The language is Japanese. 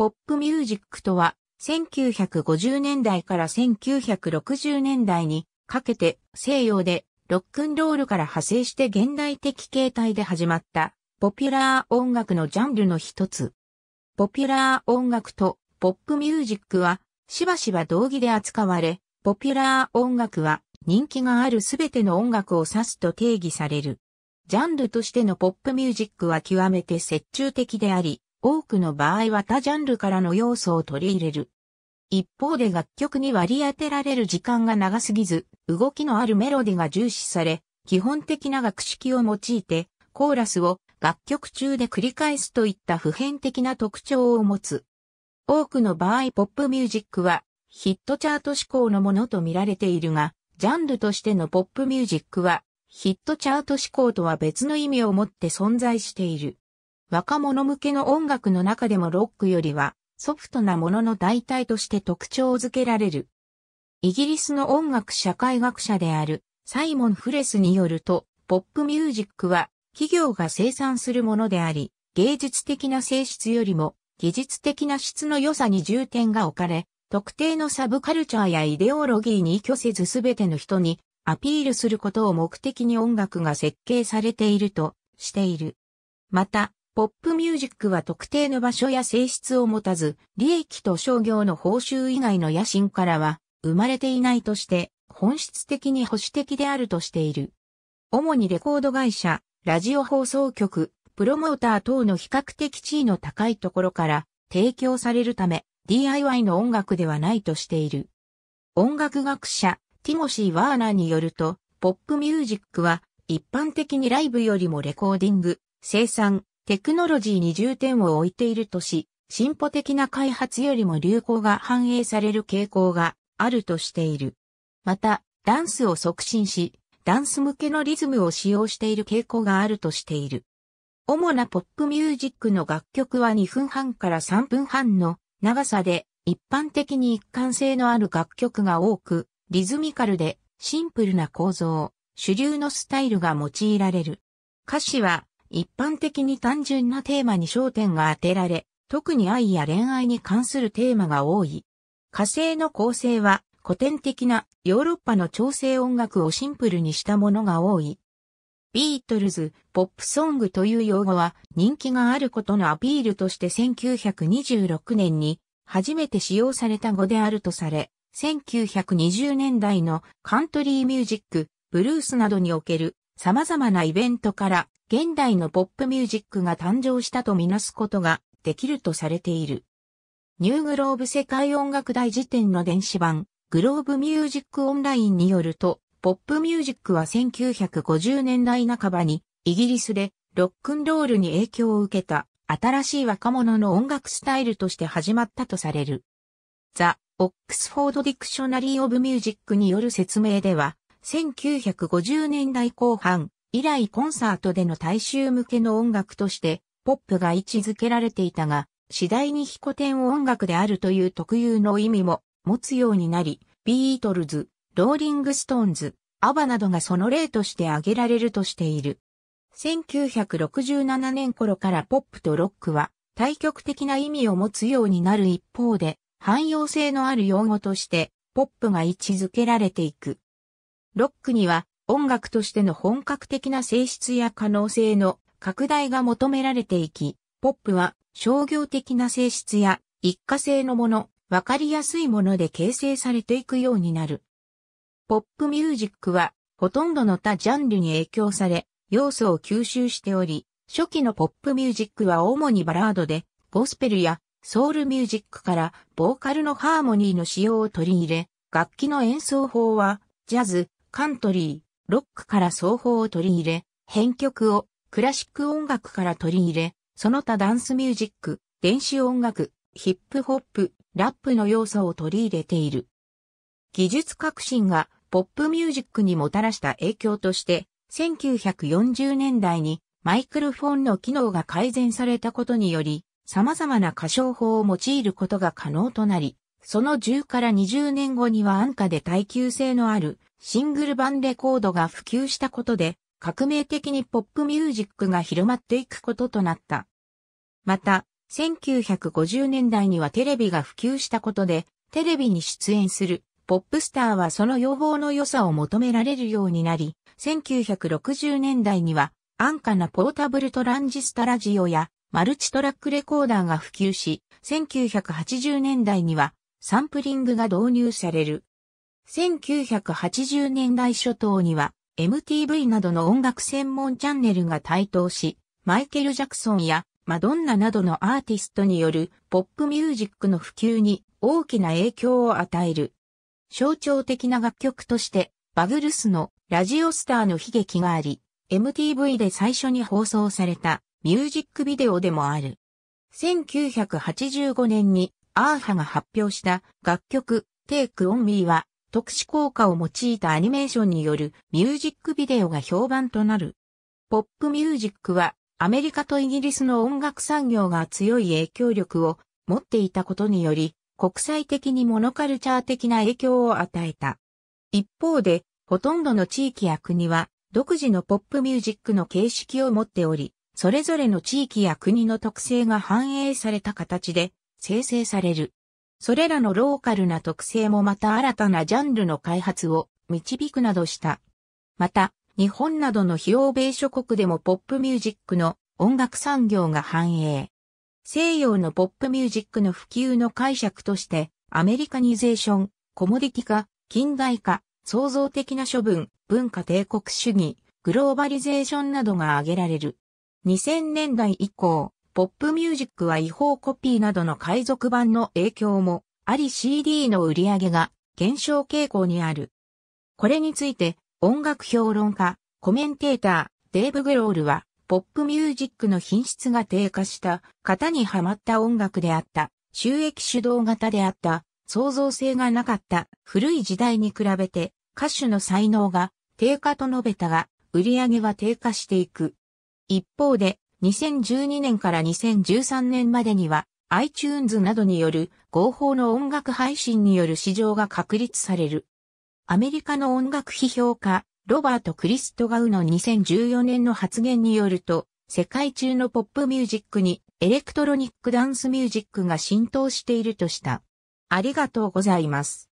ポップミュージックとは、1950年代から1960年代にかけて西洋でロックンロールから派生して現代的形態で始まったポピュラー音楽のジャンルの一つ。ポピュラー音楽とポップミュージックはしばしば同義で扱われ、ポピュラー音楽は人気があるすべての音楽を指すと定義される。ジャンルとしてのポップミュージックは極めて折衷的であり、多くの場合は他ジャンルからの要素を取り入れる。一方で楽曲に割り当てられる時間が長すぎず、動きのあるメロディが重視され、基本的な楽式を用いて、コーラスを楽曲中で繰り返すといった普遍的な特徴を持つ。多くの場合ポップミュージックはヒットチャート志向のものと見られているが、ジャンルとしてのポップミュージックはヒットチャート志向とは別の意味を持って存在している。若者向けの音楽の中でもロックよりはソフトなものの代替として特徴づけられる。イギリスの音楽社会学者であるサイモン・フレスによると、ポップミュージックは企業が生産するものであり、芸術的な性質よりも技術的な質の良さに重点が置かれ、特定のサブカルチャーやイデオロギーに依拠せずすべての人にアピールすることを目的に音楽が設計されているとしている。また、ポップミュージックは特定の場所や性質を持たず、利益と商業の報酬以外の野心からは生まれていないとして、本質的に保守的であるとしている。主にレコード会社、ラジオ放送局、プロモーター等の比較的地位の高いところから提供されるため、DIY の音楽ではないとしている。音楽学者、ティモシー・ワーナーによると、ポップミュージックは一般的にライブよりもレコーディング、生産、テクノロジーに重点を置いているとし、進歩的な開発よりも流行が反映される傾向があるとしている。また、ダンスを促進し、ダンス向けのリズムを使用している傾向があるとしている。主なポップミュージックの楽曲は2分半から3分半の長さで、一般的に一貫性のある楽曲が多く、リズミカルでシンプルな構造、主流のスタイルが用いられる。歌詞は一般的に単純なテーマに焦点が当てられ、特に愛や恋愛に関するテーマが多い。火星の構成は古典的なヨーロッパの調整音楽をシンプルにしたものが多い。ビートルズ、ポップソングという用語は人気があることのアピールとして1926年に初めて使用された語であるとされ、1920年代のカントリーミュージック、ブルースなどにおける様々なイベントから現代のポップミュージックが誕生したとみなすことができるとされている。ニューグローブ世界音楽大辞典の電子版、グローブミュージックオンラインによると、ポップミュージックは1950年代半ばにイギリスでロックンロールに影響を受けた新しい若者の音楽スタイルとして始まったとされる。ザ・オックスフォード・ディクショナリー・オブ・ミュージックによる説明では、1950年代後半、以来コンサートでの大衆向けの音楽としてポップが位置づけられていたが、次第にヒテンを音楽であるという特有の意味も持つようになり、ビートルズ、ローリングストーンズ、アバなどがその例として挙げられるとしている。1967年頃からポップとロックは対極的な意味を持つようになる一方で、汎用性のある用語としてポップが位置づけられていく。ロックには音楽としての本格的な性質や可能性の拡大が求められていき、ポップは商業的な性質や一過性のもの、わかりやすいもので形成されていくようになる。ポップミュージックはほとんどの他ジャンルに影響され、要素を吸収しており、初期のポップミュージックは主にバラードで、ゴスペルやソウルミュージックからボーカルのハーモニーの使用を取り入れ、楽器の演奏法はジャズ、カントリー、ロックから奏法を取り入れ、編曲をクラシック音楽から取り入れ、その他ダンスミュージック、電子音楽、ヒップホップ、ラップの要素を取り入れている。技術革新がポップミュージックにもたらした影響として、1940年代にマイクロフォンの機能が改善されたことにより、様々な歌唱法を用いることが可能となり、その10から20年後には安価で耐久性のあるシングル版レコードが普及したことで、革命的にポップミュージックが広まっていくこととなった。また、1950年代にはテレビが普及したことで、テレビに出演するポップスターはその予報の良さを求められるようになり、1960年代には安価なポータブルトランジスタラジオやマルチトラックレコーダーが普及し、1980年代にはサンプリングが導入される。1980年代初頭には MTV などの音楽専門チャンネルが台頭し、マイケル・ジャクソンやマドンナなどのアーティストによるポップミュージックの普及に大きな影響を与える。象徴的な楽曲として、バブルスのラジオスターの悲劇があり、MTV で最初に放送されたミュージックビデオでもある。1985年にアーハが発表した楽曲 Take On Me は特殊効果を用いたアニメーションによるミュージックビデオが評判となる。ポップミュージックはアメリカとイギリスの音楽産業が強い影響力を持っていたことにより国際的にモノカルチャー的な影響を与えた。一方でほとんどの地域や国は独自のポップミュージックの形式を持っており、それぞれの地域や国の特性が反映された形で生成される。それらのローカルな特性もまた新たなジャンルの開発を導くなどした。また、日本などの非欧米諸国でもポップミュージックの音楽産業が繁栄。西洋のポップミュージックの普及の解釈として、アメリカニゼーション、コモディティ化、近代化、創造的な処分、文化帝国主義、グローバリゼーションなどが挙げられる。2000年代以降、ポップミュージックは違法コピーなどの海賊版の影響もあり CD の売り上げが減少傾向にある。これについて音楽評論家、コメンテーター、デーブ・グロールは、ポップミュージックの品質が低下した型にはまった音楽であった、収益主導型であった、創造性がなかった古い時代に比べて歌手の才能が低下と述べたが、売り上げは低下していく。一方で、2012年から2013年までには iTunes などによる合法の音楽配信による市場が確立される。アメリカの音楽批評家、ロバート・クリストガウの2014年の発言によると、世界中のポップミュージックにエレクトロニックダンスミュージックが浸透しているとした。ありがとうございます。